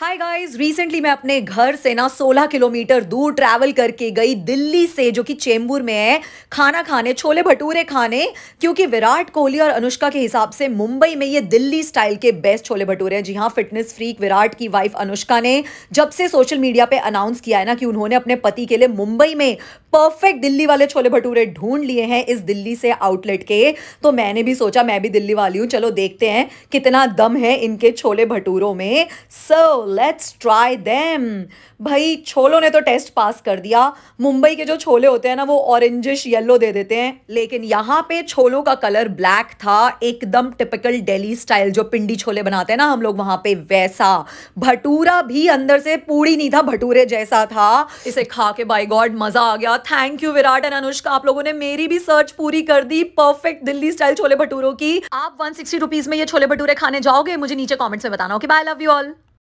hi guys recently मैं अपने घर से ना 16 किलोमीटर दूर ट्रैवल करके गई दिल्ली से जो कि चेंबूर में है खाना खाने छोले भटूरे खाने क्योंकि विराट कोहली और अनुष्का के हिसाब से मुंबई में ये दिल्ली स्टाइल के बेस्ट छोले भटूरे हैं जी हाँ फिटनेस फ्रीक विराट की वाइफ अनुष्का ने जब से सोशल मीडिया पर अनाउंस किया है ना कि उन्होंने अपने पति के लिए मुंबई में परफेक्ट दिल्ली वाले छोले भटूरे ढूंढ लिए हैं इस दिल्ली से आउटलेट के तो मैंने भी सोचा मैं भी दिल्ली वाली हूँ चलो देखते हैं कितना दम है इनके छोले भटूरों में सो लेट्स ट्राई देम भाई छोलों ने तो टेस्ट पास कर दिया मुंबई के जो छोले होते हैं ना वो ऑरेंजिश येलो दे देते हैं लेकिन यहाँ पे छोलों का कलर ब्लैक था एकदम टिपिकल डेली स्टाइल जो पिंडी छोले बनाते हैं ना हम लोग वहाँ पे वैसा भटूरा भी अंदर से पूरी नहीं था भटूरे जैसा था इसे खा के बाई गॉड मजा आ गया thank you Virat and Anushka आप लोगों ने मेरी भी सर्च पूरी कर दी परफेक्ट दिल्ली स्टाइल छोले भटूरों की आप वन सिक्सटी में ये छोले भटूरे खाने जाओगे मुझे नीचे कॉमेंट्स में बताना okay bye love you all